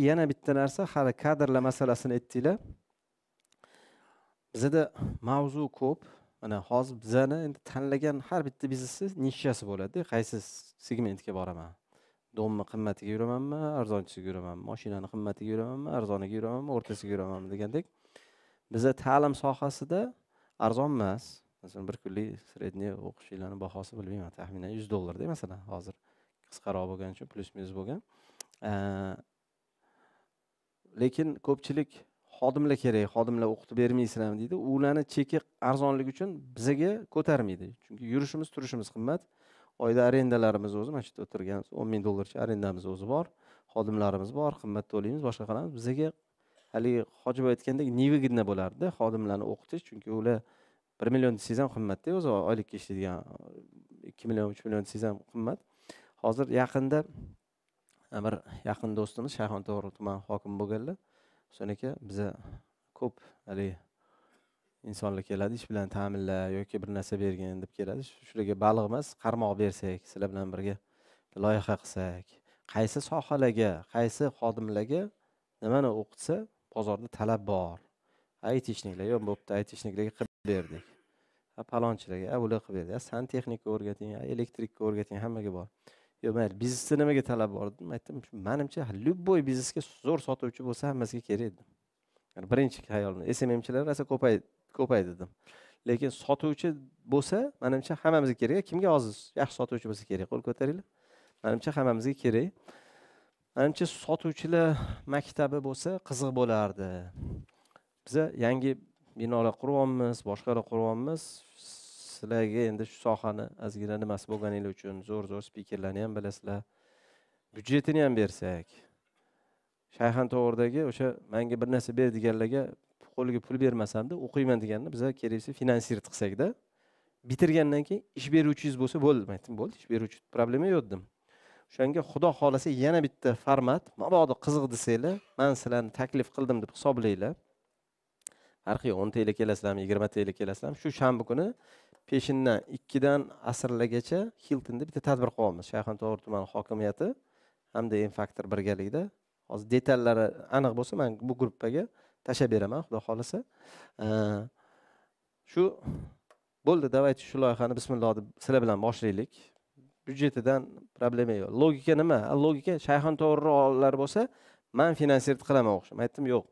yana bitta narsa hali kadrlar masalasini aytdinglar bizada mavzu ko'p mana hozir bizani endi tanlagan har bitta biznesni nishasi bo'ladida qaysi segmentga boraman domni qimmatiga yuramanmi arzonchisiga yuramanmi mashinani qimmatiga yuramanmi arzoniga yuramanmi o'rtasiga yuramanmi degandek biza ta'lim sohasida arzon emas masalan bir kunlik средний o'qishinglarni bahosi bilmayman taxminan yuz dollarda masalan hozir qisqaroq bo'lgani uchun plyus minus bo'lgan lekin ko'pchilik xodimlar kerak xodimlar o'qitib bermaysizlarmi deydi ularni cheki arzonligi uchun bizaga ko'tarmaydi chunki yurishimiz turishimiz qimmat oyda arendalarimiz o'zi mana shu yerda o'tirgan o'n ming dollarcha arendamiz o'zi bor xodimlarimiz bor qimmat to'laymiz boshqa qilamiz bizaga haligi hojiboy aytgandek невыгодно bo'lardida xodimlarni o'qitish chunki ular bir million desangiz ham qimmatda o'zi oylikka ishlaydigan ikki million uch million desangiz ham qimmat hozir yaqinda bir yaqin do'stimiz shayxon to'g'ri tuman hokimi bo'lganlar husan biza ko'p haligi insonlar keladi ish bilan ta'minla yoki bir narsa bergin deb keladi shularga baliq emas qarmoq bersak sizlar bilan birga loyiha qilsak qaysi sohalarga qaysi xodimlarga nimani o'qitsa bozorda talab bor aytishniklar yo'q bo'pti aytishniklarga qilib berdik palonchilarga bular qilib berdik santexnika o'rgating elektrikka o'rgating hammaga bor yo'q mayli biznesda nimaga talab bor dedim aytdim manimcha любой biznesga zo'r sotuvchi bo'lsa hammasiga kerak dedim yani birinchi xayolim smmchilar rosa ko'paydi ko'paydi dedim lekin sotuvchi bo'lsa manimcha hammamizga kerak kimga hozir yaxshi sotuvchi bo'lsa kerak qo'l ko'taringlar manimcha hammamizga kerak manimcha sotuvchilar maktabi bo'lsa qiziq bo'lardi biza yangi binolar quryapmiz boshqalar quryapmiz sizlarga endi shu sohani ozgina nimasi bo'lganinglar uchun zo'r zo'r spikerlarni ham bilasizlar byudjetini ham bersak to'g'ridagi o'sha manga bir narsa ber deganlarga qo'liga pul bermasamda o'qiyman deganni biza keraksa finansir qilsakda bitirgandan keyin ish beruvchingiz bo'lsa bo'ldi man aytdim bo'ldi ish beruvchi problema yo'q dedim o'shanga xudo xohlasa yana bitta format mabodo qiziq desanglar man sizlarni taklif qildim deb hisoblanglar farqi yo'q o'n tiyinlik kelasizlarmi yigirma tiyinlik kelasizlarmi shu shanba kuni peshindan ikkidan asrlargacha hiltonda bitta tadbir qilyapmiz shayxontohur tumani hokimiyati hamda infaktor birgalikda hozir detallari aniq bo'lsa man bu gruppaga tashlab beraman xudo xohlasa shu bo'ldi давайте shu loyihani bismillah deb sizlar bilan boshlaylik byudjetidan problema yo'q logika nima logika shayxontohurlar bo'lsa man finansirni qilaman o'xshab man aytdim yo'q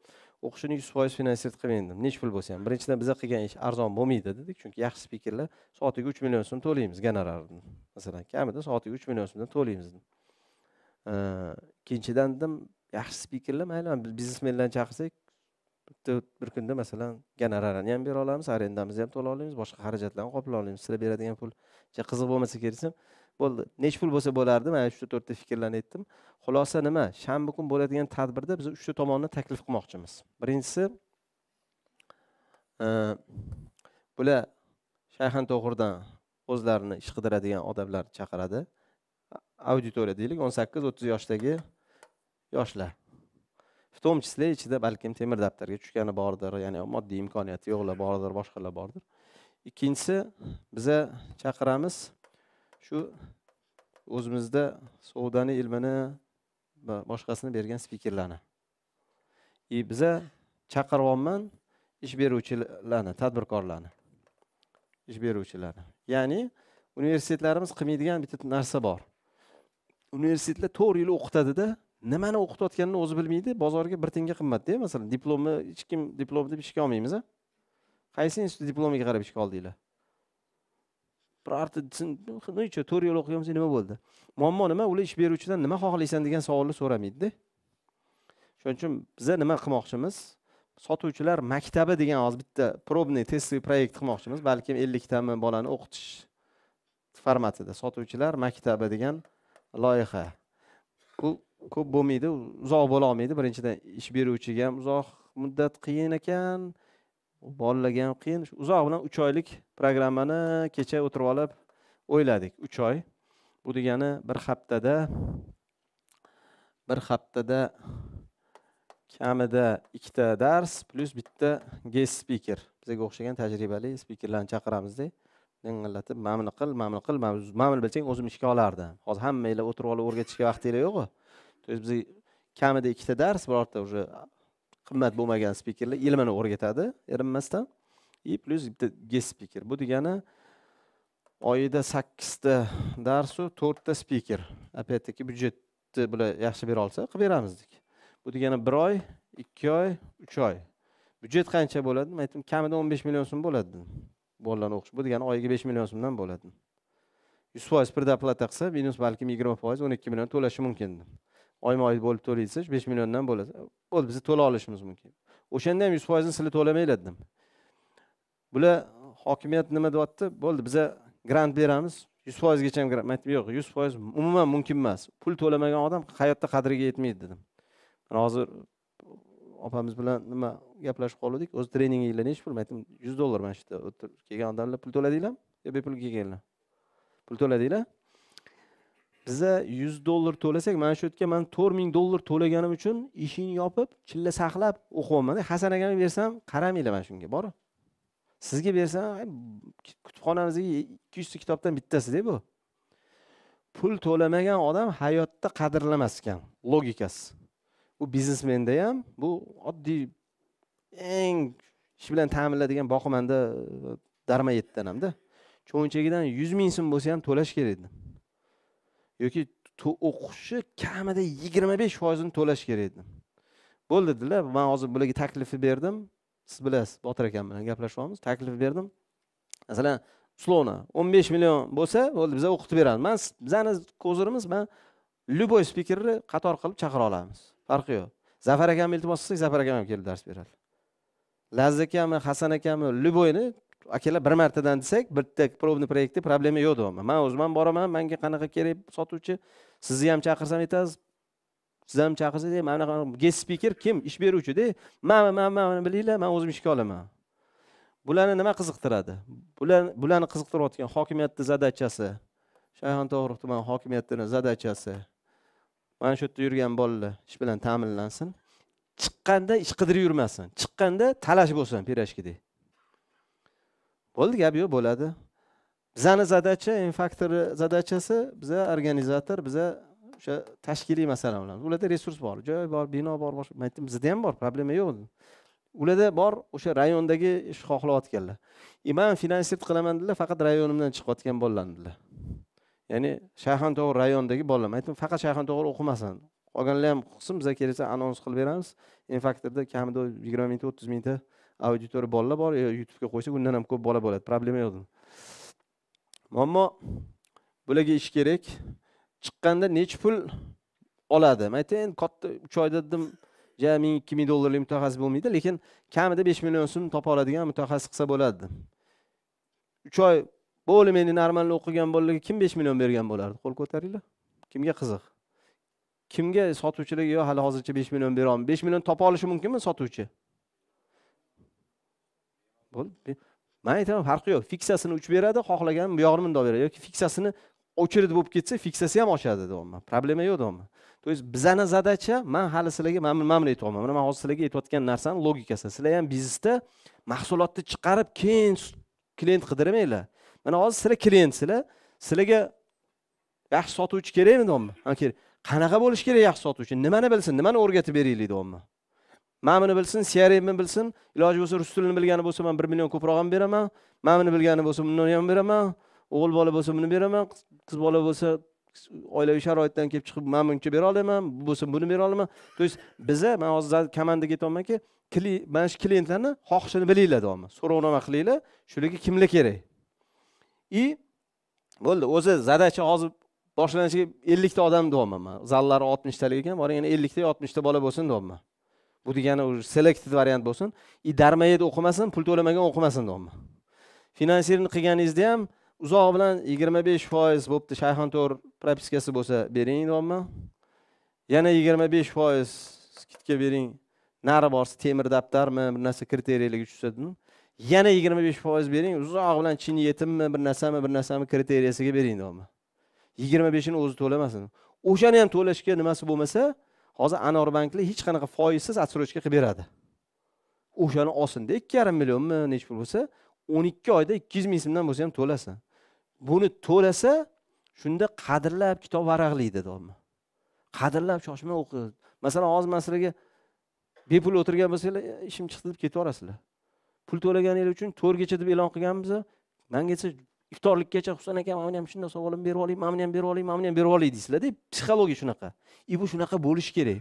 o'qishini yuz foiz finansiya qilmang dedim nechi pul bo'lsa ham birinchidan biza qilgan ish arzon bo'lmaydi dedik chunki yaxshi spikerlar soatiga uch million so'm to'laymiz gonorarni masalan kamida soatiga uch million so'mdan to'laymiz dedim ikkinchidan dedim yaxshi spikerlar mayli biznesmenlarni chaqirsak bitta bir kunda masalan gonorarini ham bera olamiz arendamizni ham to'la olamiz boshqa xarajatlarni qoplay olamiz sizlar beradigan pul qiziq bo'lmasa desam bo'ldi nechi pul bo'lsa bo'lardi mana uchta to'rtta fikrlarni aytdim xulosa nima shanba kun bo'ladigan tadbirda biz uchta tomonni taklif qilmoqchimiz birinchisi bular shayxan to'g'ridan o'zlarini ish qidiradigan odamlar chaqiradi auditoriya deylik o'n sakkiz o'ttiz yoshdagi yoshlar в том числе ichida balkim temir daftarga tushgani bordir ya'ni moddiy imkoniyati yo'qlar bordir boshqalar bordir ikkinchisi biza chaqiramiz shu o'zimizda savdani ilmini va boshqasini bergan spikerlarni и biza chaqiryapman ish beruvchilarni tadbirkorlarni ish beruvchilarni ya'ni universitetlarimiz qilmaydigan bitta narsa bor universitetlar to'rt yil o'qitadida nimani o'qitayotganini o'zi bilmaydi bozorga bir tanga qimmatda masalan diplomni hech kim diplom deb ishga olmaymiz a qaysi institut diplomiga qarab ishga oldinglar birorta arti ну и to'rt yil o'qigan bo'lsa nima bo'ldi muammo nima ular ish beruvchidan nima xohlaysan degan savolni so'ramaydida shuning uchun biza nima qilmoqchimiz sotuvchilar maktabi degan hozir bitta пробный testовый proyekt qilmoqchimiz balkim elliktami bolani o'qitish formatida sotuvchilar maktabi degan loyiha bu ko'p bo'lmaydi uzoq bo'lolmaydi birinchidan ish beruvchiga ham uzoq muddat qiyin ekan bolalarga ham qiyin uzoq bilan uch oylik programmani kecha o'tirib olib o'yladik uch oy bu degani bir haftada bir haftada kamida ikkita dars plyus bitta gest spiker bizaga o'xshagan tajribali spikerlarni chaqiramizda ding'illatib mamni qil mamni qil mamni bilsang o'zim ishga olardim hozir hammanglar o'tirib olib o'rgatishga vaqtinglar yo'qu то есть biz kamida ikkita dars birorta уже qimmat bo'lmagan spikerlar ilmini o'rgatadi erinmasdan и plyus bitta gest spiker bu degani oyida sakkizta darsu to'rtta spiker опять таки byudjetni bular yaxshi bera olsa qilib beramizdik bu degani bir oy ikki oy uch oy byudjet qancha bo'ladi man aytdim kamida o'n besh million so'm bo'ladi dedim bolalarni o'qish bu degani oyiga besh million so'mdan bo'ladi yuz foiz предоплата qilsa minus balkim yigirma foiz o'n ikki million to'lashi mumkin dedim oyma oy bo'lib to'laysiz besh milliondan bo'ladi bo'ldi biz to'la olishimiz mumkin o'shanda ham yuz foizini sizlar to'lamanglar dedim bular hokimiyat nima deyapti bo'ldi biza grant beramiz yuz foizgacha ham man aytdim yo'q yuz foiz umuman mumkin emas pul to'lamagan odam hayotda qadriga yetmaydi dedim mana hozir opamiz bilan nima gaplashib qoluvdik o'zi treninginglar nechi pul man aytdim yuz dollar mana shu yerda kelgan odamlar pul to'ladinglarmi yo bepul kelganlar pul to'ladinglar biza yuz dollar to'lasak mana shu yerga man to'rt ming dollar to'laganim uchun ishini yopib chilla saqlab o'qiyapmanda hasan akaga bersam qaramanglar mana shunga bor sizga bersam kutubxonamizdagi ikki yuzta kitobdan bittasida bu pul to'lamagan odam hayotda qadrlamas ekan logikasi u biznesmenda ham bu oddiy eng ish bilan ta'minlaydigan boqimanda e, darma yetdan hamda cho'nchagidan yuz ming so'm bo'lsa ham to'lash kerak edi yoki o'qishi kamida yigirma besh foizini to'lash kerak edi bo'ldi dedilar man hozir bularga taklifni berdim siz bilasiz botir akam bilan gaplashyapmiz taklif berdim masalan условно o'n besh million bo'lsa bo'ldi biza o'qitib beramiz man bizani kozirimiz man любой spikerni qator qilib chaqira olamiz farqi yo'q zafar akamni iltimos qilsak zafar akam ham kelib dars beradi lazza akami hasan akami любойni akalar bir martadan desak bitta пробный проектda problema yo'q deyapman man o'zim ham boraman manga qanaqa kerak sotuvchi sizni ham chaqirsam aytasiz sizni ham chaqirsak mana bunaqa gest spiker kim ish beruvchida man man man bilinglar man o'zim ishga olaman bularni nima qiziqtiradi bular bularni qiziqtirayotgan hokimiyatni zadachasi shayxontohur tumani hokimiyatini zadachasi mana shu yerda yurgan bolalar ish bilan ta'minlansin chiqqanda ish qidirib yurmasin chiqqanda talash bo'lsin pirojkidek bo'ldi gap yo'q bo'ladi bizani zadacha infaktori zadachasi biza organizator biza o'sha tashkiliy masalalarimiz ularda resurs bor joy bor bino bor boshqa bizda ham bor problema yo'q ularda bor o'sha rayondagi ish xohlayotganlar и man finansir qilaman dedilar faqat rayonimdan chiqayotgan bolalarni dedilar ya'ni shayxontohur rayonidagi bolalar aytdim faqat shayxontohur o'qimasin qolganlar ham o'qisin biza kelsa anons qilib beramiz infaktorda kamida yigirma mingta o'ttiz mingta auditori bolalar bor e, youtubega qo'ysak undan ham ko'p bola bo'ladi problema yo'q muammo bularga ish kerak chiqqanda necha pul oladi man aytay endi katta uch oyda dedim ja ming ikki ming dollarlik mutaxassis bo'lmaydi lekin kamida besh million so'm topa oladigan mutaxassis qilsa bo'ladi uch oy meni normalniy o'qigan bolalarga kim besh million bergan bo'lardi qo'l ko'taringlar kimga qiziq kimga sotuvchilarga yo hali hozircha besh million bera besh million topa olishi mumkinmi sotuvchi bo'ldi man aytaman farqi yo'q fiksiyasini uch beradi xohlagan buyog'ini bundoq beradi yoki fiksiyasini очередь bo'lib ketsa fiksiyasi ham oshadi deyapman problema yo'q deyapman то есть bizani задача man hali sizlarga mana mana buni aytyapman mana man hozir sizlarga aytayotgan narsam logikasi sizlar ham biznesda mahsulotni chiqarib keyin klient qidirmanglar mana hozir sizlar klientsizlar sizlarga yaxshi sotuvchi kerakmi deyapman kerak qanaqa bo'lishi kerak yaxshi sotuvchi nimani bilsin nimani o'rgatib beraylik deyapman man buni bilsin crmni bilsin iloji bo'lsa rus tilini bilgani bo'lsa man bir million ko'proq ham beraman man buni bilgani bo'lsa bundan ham beraman o'g'il bola bo'lsa buni beraman qiz bola bo'lsa oilaviy sharoitdan kelib chiqib man buncha bera olaman bu bo'lsa buni bera olaman то есть biza man hozir komandaga aytyapmanki mana shu klientlarni xohishini bilinglar deyman. so'rovnoma qilinglar shularga kimlar kerak и bo'ldi o'zi zadacha hozir boshlanishiga ellikta odam deyapman man zallari oltmishtalik ekan boring yana ellikta oltmishta bola bo'lsin deyapman bu degani уже selected variant bo'lsin и darmayed o'qimasin pul to'lamagan o'qimasin deyapman finansirni qilganingizda ham uzoq bilan yigirma besh foiz bo'pti shayxonto'r propiskasi bo'lsa bering deyapman yana yigirma besh foiz skidka bering nari borsa temir daftarmi bir narsa kriteriyalarga tushsa yana yigirma besh foiz bering uzoq bilan chin yetimmi bir narsami bir narsami kriteriyasiga bering deyapman yigirma beshini o'zi to'lamasin o'shani ham to'lashga nimasi bo'lmasa hozir anor banklar hech qanaqa foizsiz отсрочка qilib beradi o'shani olsinda ikki yarim millionmi nechi pul bo'lsa o'n ikki oyda ikki yuz ming so'mdan bo'lsa ham to'lasin buni to'lasa shunda qadrlab kitob varaqlaydi deyapman qadrlab shoshmay o'qi masalan hozir man sizlarga bepul o'tirgan bo'lsanglar ishim chiqdi deb ketaverasizlar pul to'laganinglar uchun to'rtgacha deb e'lon qilganmiz manga esa iftorlikkacha husan aka mana buni ham shunday savolim berib oling mana buni ham berib oling mana buni ham berib oling deysizlarda psixologiya shunaqa и bu shunaqa bo'lishi kerak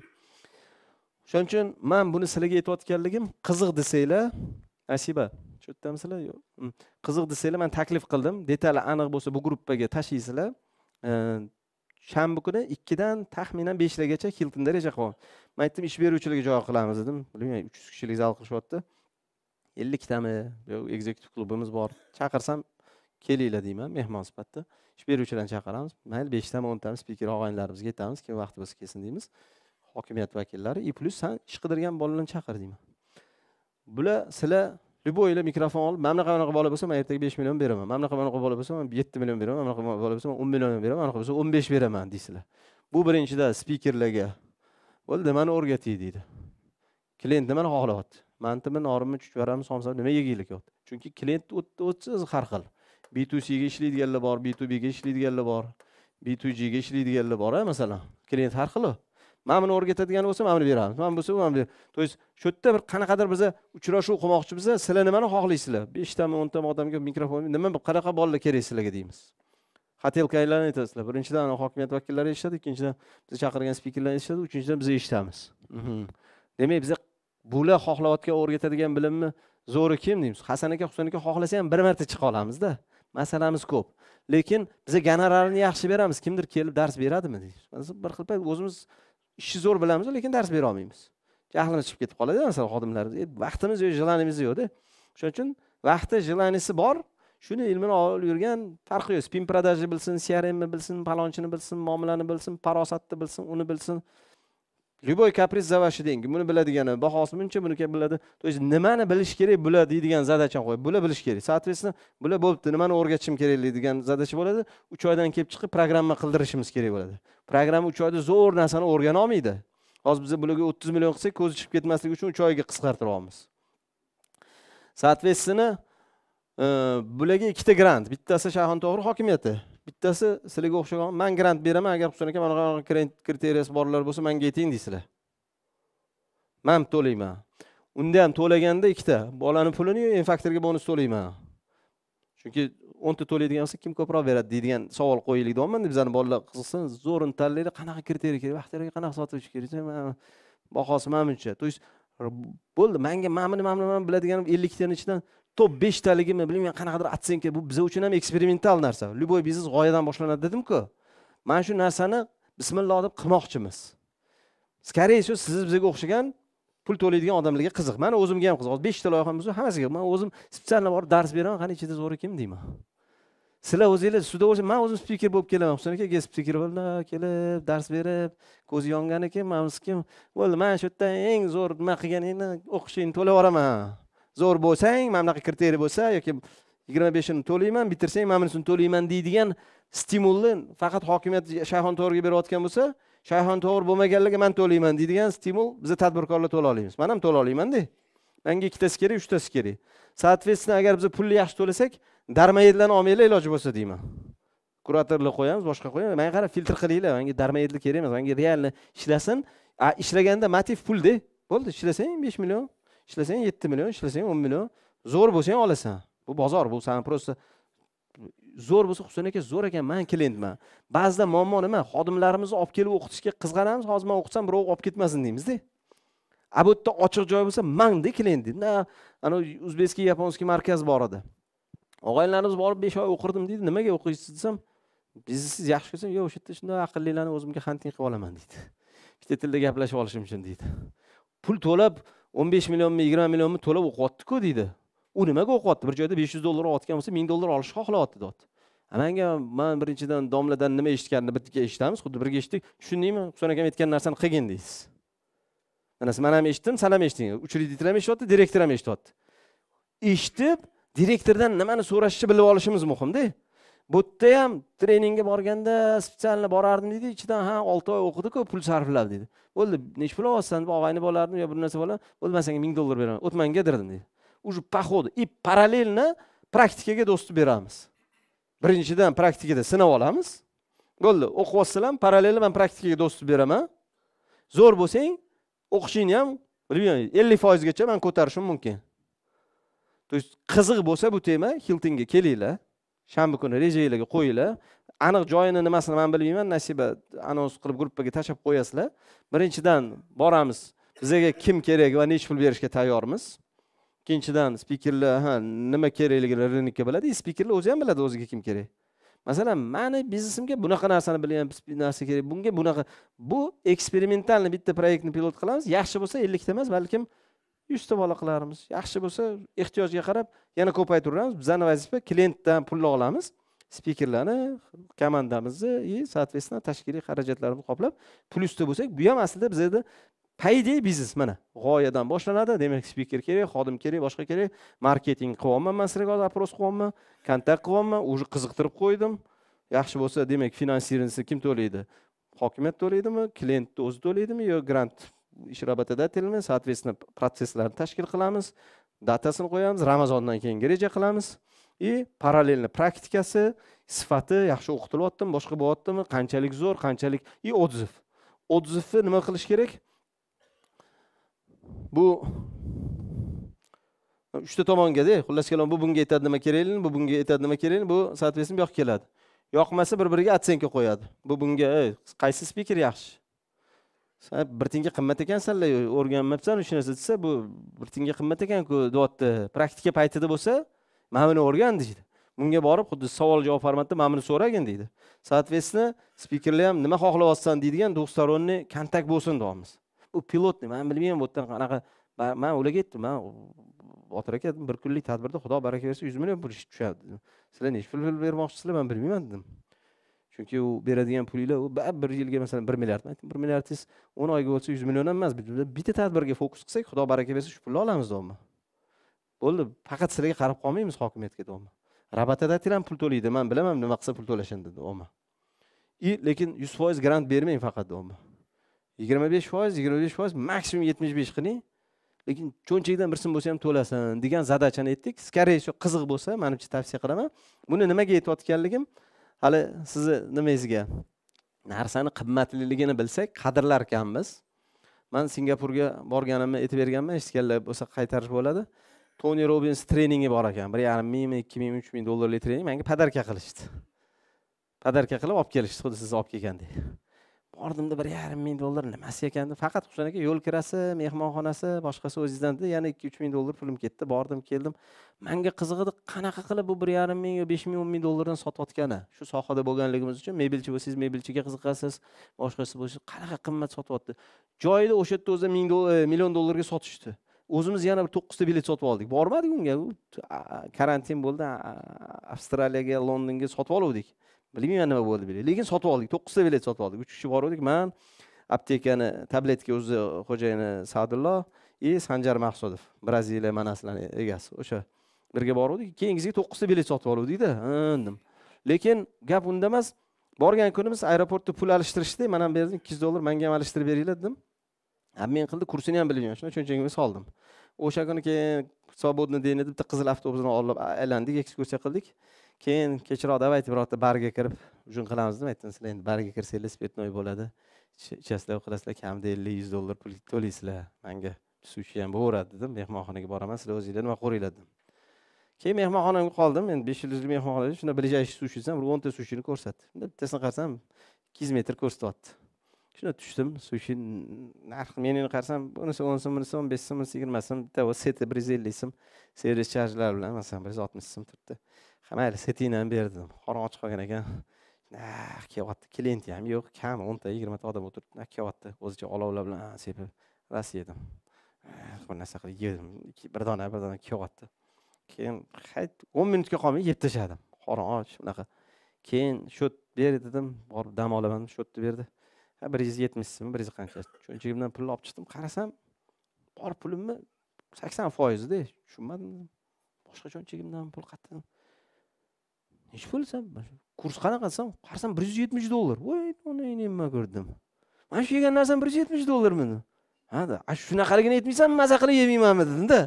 o'shaning uchun man buni sizlarga aytayotganligim qiziq desanglar asiba shu yerdamisizlar yo'q qiziq desanglar man taklif qildim detali aniq bo'lsa bu gruppaga tashlaysizlar shanba kuni ikkidan taxminan beshlargacha hiltonda reja qilyapman man aytdim ish beruvchilarga joy qilamiz dedim bilmayman uch yuz kishilik zal qilishyapti elliktami yo ekzekutiv klubimiz bor chaqirsam kelinglar deyman mehmon sifatida ish beruvchilarni chaqiramiz mayli beshtami o'ntami spiker aytamiz kim vaqti bo'lsa kelsin deymiz hokimiyat vakillari и e plyus san ish qidirgan bolalarni chaqir deyman bular sizlar любойlar mikrofon olib mana bunaqa bunaqa bola bo'lsa man ertaga besh million beraman mana bunaqa bunaqa bola bo'lsa man yetti million beraman mana bunaqa bola bo'lsa man o'n million beraman mana bunaqa bo'lsa o'n besh beraman deysizlar bu birinchida spikerlarga bo'ldi mana o'rgating deydi klient nimani xohlayapti mantimi normi chuchvarami somsami nima yegilik kelyapti chunki klient o'tsa o'zi har xil b c cga ishlaydiganlar bor b b bga ishlaydiganlar bor b g gga ishlaydiganlar bor a masalan klient har xil mana buni o'rgatadigan bo'lsa mana buni beramiz mana bo'lsa mana bu то есть shu yerda bir qanaqadir biz uchrashuv qilmoqchimiz sizlar nimani xohlaysizlar 5 10 ta odamga mikrofon nima qanaqa bolalar kerak sizlarga deymiz hotelkalarni aytasizlar birinchidan hokimiyat vakillari eshitadi ikkinchidan biz chaqirgan spikerlar eshitadi uchinchidan biz eshitamiz mhm. demak biz bular xohlayotgan o'rgatadigan bilimni zo'ri kim deymiz hasan aka husan aka xohlasa ham bir marta chiqa olamizda masalamiz ko'p lekin biza gonorarini yaxshi beramiz kimdir kelib dars beradimi deymiz bir xil payt o'zimiz ishni zo'r bilamiz lekin dars bera olmaymiz jahlimiz chiqib ketib qoladi masalan xodimlarni e, vaqtimiz yo'q желаниямiz yo'qda shuning uchun vaqti желаниесі bor shuni ilmini olib yurgan farqi yo'q spin продажи bilsin crmni bilsin palonchini bilsin muomalani bilsin parosatni bilsin uni bilsin любой kapriz за ваши деньги buni biladigani bahosi buncha buniki biladi то есть nimani bilish kerak bular deydigan задачani qo'yib bular bilish kerak соответственно bular bo'libdi nimani o'rgatishim kerakli degan задача bo'ladi uch oydan kelib chiqib programma qildirishimiz kerak bo'ladi programma uch oyda zo'r narsani o'rgana olmaydi hozir biz bularga o'ttiz million qilsak ko'zi chiqib ketmasligi uchun uch oyga qisqartiryapmiz соответственно э, bularga ikkita grant bittasi shayxontohur hokimiyati bittasi sizlarga o'xshagan man grant beraman agar husan aka mana bunaqa kriteriyasi borlar bo'lsa manga ayting deysizlar man to'layman unda ham to'laganda ikkita bolani pulini yo faktorga bonus to'layman chunki o'nta to'laydigan bo'lsa kim ko'proq beradi deydigan savol qo'yaylik deyapman bizani bolalar qiziqsin zo'rini tanlaydi qanaqa kriteriya kerak vaqtida qanaqa sotuvchi kerak bahosi mana buncha то есть bo'ldi manga mana buni mana buni biladigan elliktani ichidan top beshtaligimi bilmayman qanaqadir otsenka bu biza uchun ham eksperimental narsa любой biznes g'oyadan boshlanadi dedimku mana shu narsani bismillah deb qilmoqchimiz скорее всего siz bizaga o'xshagan pul to'laydigan odamlarga qiziq mani o'zimga ham qiziq hozir beshta loyiham bo'lsa hammasiga man o'zim специально borib dars beraman qani ichida zo'ri kim deyman sizlar o'zinglar suda bo'lsa man o'zim spiker bo'lib kelaman husan aka gest spiker bo'lib kelib dars berib ko'zi yongan ekan mana kim bo'ldi mana shu yerda eng zo'r nima qilganingni o'qishingni to'lab yuboraman zo'r bo'lsang mana bunaqa kriteriy bo'lsa yoki yigirma beshini to'layman bitirsang mana bunisini to'layman deydigan stimulni faqat hokimiyat shayxon to'g'riga berayotgan bo'lsa shayxon to'g'ri bo'lmaganligi man to'layman deydigan stimul biza tadbirkorlar to'la olamiz man ham to'la olaymanda manga ikkitasi kerak uchtasi kerak соответственно agar biz pulni yaxshi to'lasak darmaedlarni olmanglar iloji bo'lsa deyman kuratorlik qo'yamiz boshqa qo'yamiz manga qarab filtr qilinglar manga darmaedlik kerak emas manga realni ishlasin ishlaganda motiv pulda bo'ldi ishlasang besh million ishlasang yetti million ishlasang o'n million zo'r bo'lsang olasan bu bozor bu san просто zo'r bo'lsa husan aka zo'r ekan man klientman ba'zida muammo nima xodimlarimizni olib kelib o'qitishga qizg'anamiz hozir man o'qitsam birov olib ketmasin deymizda a bu yerda ochiq joy bo'lsa mangda klient deydi na anavi o'zbekskiy yaponskiy markaz bor edi og'aynilarimiz borib besh oy o'qirdim deydi nimaga o'qiysiz desam biznesingiz yaxshi ko'rsam yo'q o'sha yerda shunday aqllilarni o'zimga xanting qilib olaman deydi bitta tilda gaplashib olishim uchun deydi pul to'lab o'n besh millionmi yigirma millionmi to'lab o'qiyaptiku deydi u nimaga o'qiyapti bir joyda besh yuz dollar olayotgan bo'lsa ming dollar olishni xohlayapti deyapti manga man birinchidan domladan nima eshitganini bitta eshitamiz xuddi birga eshitdik tushundingmi husan akam aytgan narsani qilgin deysiz manasi man ham eshitdim san ham eshiting учредитель ham eshityapti direktor ham eshityapti eshitib direktordan nimani so'rashni bilib olishimiz muhimda bu yerda ham treningga borganda специально borardim deydi ichidan ha olti oy o'qidiku pul sarflab deydi bo'ldi nechi pul olyapsan deb og'ayni bo'lardim yo bir narsa bola bo'ldi man senga ming dollar beraman o'tmanga derdim deydi уже ходу и параллельно praktikaga do'stib beramiz birinchidan praktikada sinab olamiz bo'ldi o'qiyapsizlar ham parallelni man praktikaga do'stib beraman zo'r bo'lsang o'qishingni ham bilmayman ellik foizgacha man ko'tarishim mumkin то есть qiziq bo'lsa bu tema hiltinga kelinglar shanba kuni rejanglarga qo'yinglar aniq joyini nimasini man bilmayman nasiba anons qilib gruppaga tashlab qo'yasizlar birinchidan boramiz bizaga kim kerak va necha pul berishga tayyormiz ikkinchidan spikerlar ha nima kerakligini rinokka biladi и e, spikerlar o'zi ham biladi o'ziga kim kerak masalan mani biznesimga bunaqa narsani bilgan narsa kerak bunga bunaqa bu eksperimentalni bitta proyektni pilot qilamiz yaxshi bo'lsa ellikta emas balkim yuzta bola qilarmiz yaxshi bo'lsa ehtiyojga qarab yana ko'paytiraveramiz bizani vazifa klientdan pulni olamiz spikerlarni komandamizni и соответственно tashkiliy xarajatlarimizni qoplab pul usti bo'lsak bu ham aslida bizada payday biznes mana g'oyadan boshlanadi demak spiker kerak xodim kerak boshqa kerak marketing qilyapman man sizlarga hozir опрос qilyapman kontakt qilyapman уже qiziqtirib qo'ydim yaxshi bo'lsa demak finansирование kim to'laydi hokimiyat to'laydimi klientni o'zi to'laydimi yo grant ish работодателями соответственно protsesslarni tashkil qilamiz datasini qo'yamiz ramazondan keyingi reja qilamiz и parallelni praktikasi sifati yaxshi o'qitilyaptimi boshqa bo'lyaptimi qanchalik zo'r qanchalik и отзыв отзывni nima qilish kerak bu uchta tomongada xullas kalom bu bunga aytadi nima kerakligini bu bunga aytadi nima kerakligini bu соответственно bu yoqqa keladi yoqmasa bir biriga оценка qo'yadi bu bunga qaysi spiker yaxshi san bir tiyinga qimmat ekansanlar o'rganmabsan uch narsa desa bu bir tiyinga qimmat ekanku deyapti praktika paytida bo'lsa mana buni o'rgan deydi bunga borib xuddi savol javob formatida mana buni so'ragin deydi соответственно spikerlar ham nima xohlayapsan deydigan двухсторонный kontakt bo'lsin deyapmiz u pilotni man bilmayman bu yerdan qanaqa man ularga aytdim man botir aka bir kunlik tadbirda xudo baraka bersa yuz million pul tushadi sizlar nechi pul bermoqchisizlar man bilmayman dedim chunki u beradigan pulinglar u bir yilga masalan bir milliard ayting bir milliardingiz o'n oyga bo'lsa yuz million ham emas bitta tadbirga fokus qilsak xudo baraka bersa shu pulni olamiz deyapman bo'ldi faqat sizlarga qarab qolmaymiz hokimiyatga rabatada работодатель ham pul to'laydi man bilaman nima qilsa pul to'lashini dedi domi и lekin yuz foiz grant bermang faqat deyapman yigirma besh foiz yigirma besh foiz maksimum yetmish besh qiling lekin cho'nchakdan bir so'm bo'lsa ham to'lasin degan задачani aytdik скорее всего qiziq bo'lsa manimcha tavsiya qilaman buni nimaga aytayotganligim hali sizni nimangizga narsani qimmatliligini bilsak qadrlar ekanmiz man singapurga borganimni aytib berganman eshitganlar bo'lsa qaytarish bo'ladi toni robins treningi bor ekan bir yarim mingmi ikki ming uch ming dollarlik trening manga podarka qilishdi podarka qilib olib kelishdi xuddi siz olib kelgandek bordimda bir yarim ming dollar nimasi ekan deb faqat husan aka yo'l kirasi mehmonxonasi boshqasi o'zizdanda yana ikki uch ming dollar pulim ketdi bordim keldim manga qizig'idi qanaqa qilib bu bir yarim ming yo besh ming o'n ming dollardan sotayotgani shu sohada bo'lganligimiz uchun mebelchi bo'lsangiz mebelchiga qiziqasiz boshqasi bo'lsa qanaqa qimmat sotyapti joyida o'sha yerda o'zi ming e, million dollarga sotishdi o'zimiz yana bir to'qqizta bilet sotib oldik bormadik unga karantin bo'ldi avstraliyaga londonga sotib oluvdik bilmayman nima bo'ldi bilet lekin sotib oldik to'qqizta bilet sotib oldik uch kishi boruvdik man aptekani tabletka o'zi xo'jayini sadullo и sanjar maqsudov braziliya manaslarni egasi o'sha birga boruvdik keyingisiga to'qqizta bilet sotib olguvdikda dedim lekin gap unda emas borgan kunimiz aeroportda pul alishtirishdi man ham berdim ikki yuz dollar manga ham alishtirib beringlar dedim обмен qildi kursini ham bilmayman shuni cho'nchagimga soldim o'sha kuni keyin свободный день deb bitta qizil avtobusni olib aylandik ekskursiya qildik keyin kechroq deb aytib birorta barga kirib ujun qilamiz deb aytdim sizlar endi barga kirsanglar спиртной bo'ladi ichasizlar qilasizlar kamida ellik yuz dollar pul to'laysizlar manga suvchi ham bo'laveradi dedim mehmonxonaga boraman sizlar o'zinglar nima qo'ringlar dedim keyin mehmonxonaga qoldim endi besh yulduzlik mehmonxonada shunda ближайший sushi desam bir o'nta sushini ko'rsatdi bittasini qarasam ikki yuz metr ko'rsatyapti shunda tushdim sushi narxi menini qarasam bunisi o'n so'm bunisi o'n besh so'm bunisi yigirma so'm bitta seti bir yuz ellik so'm servis charjlari bilan masalan bir yuz oltmish so'm turibdi mayli ber berdim qorong'i ochib qolgan ekan nah kelyapti klienti ham yo'q kam o'nta yigirmata odam o'tiribdi nah kelyapti o'zicha olovlar bilan sepib rost yedim eh, bir narsa qilib yedim bir dona bir dona kelyapti keyin hayt o'n minutga qolmay yeb tashladim qorong'i och unaqa keyin shot ber dedim borib dam olaman shotni berdi ha bir yuz so'm bir yuz qancha cho'nchagimdan pulni olib chiqdim qarasam bor pulimni sakson foizida tushunmadim boshqa cho'nchagimdan pul qayerdan nechi pul san kurs qanaqasan qarasam bir yuz yetmish dollar voy uni nima ko'rdim mana shu yegan narsam bir yuz yetmish dollarmidi a shunaqaligini aytmaysanmi maza qilib yemaymanmi dedimda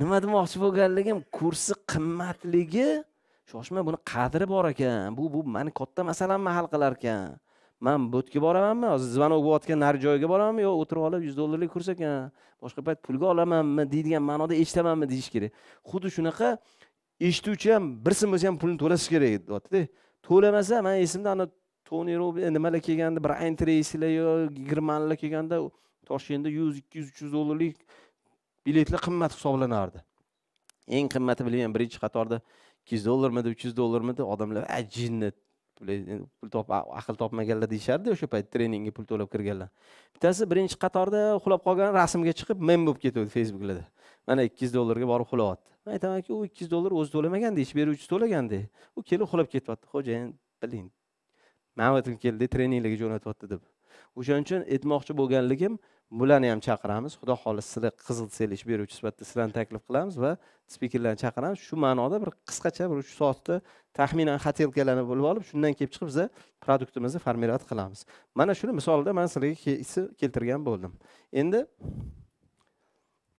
nima demoqchi bo'lganligim kursi qimmatligi shoshma buni qadri bor ekan bu bu mani katta masalamni hal qilar ekan man bu yerga boramanmi hozir звонок bo'layotgan narigi joyga boramanmi yo o'tirib olib yuz dollarlik kurs ekan boshqa payt pulga olamanmi deydigan ma'noda eshitamanmi deyish kerak xuddi shunaqa eshituvchi ham birsini bo'lsa ham pulni to'lashi kerak deyaptida to'lamasa man esimda ana toni nimalar kelganda bir aintreyslar yo germanlar kelganda toshkentda yuz ikki yuz uch yuz dollarlik biletlar qimmat hisoblanardi eng qimmati bilmayman birinchi qatorda ikki yuz dollarmidi uch yuz dollarmidi odamlar ajinni pul top aql topmaganlar deyishardi o'sha payt treningga pul to'lab kirganlar bittasi birinchi qatorda uxlab qolgan rasmga chiqib mem bo'lib ketuvdi facebooklarda mana ikki yuz dollarga borib uxlayapti man aytamanki e, u ikki yuz dollar o'zi to'lamaganda ish beruvchi to'laganda u kelib uxlab ketyapti xo'jayin biling mamatim keldi treninglarga jo'natyapti deb o'shaning uchun aytmoqchi bo'lganligim bularni ham chaqiramiz xudo xohlasa sizlar qizil ish beruvchi sifatida sizlarni taklif qilamiz va spikerlarni chaqiramiz shu ma'noda bir qisqacha bir uch soatda taxminan хотелкаlarni bilib olib shundan kelib chiqib biza produktimizni formirat qilamiz mana shuni misolida man sizlarga keltirgan bo'ldim endi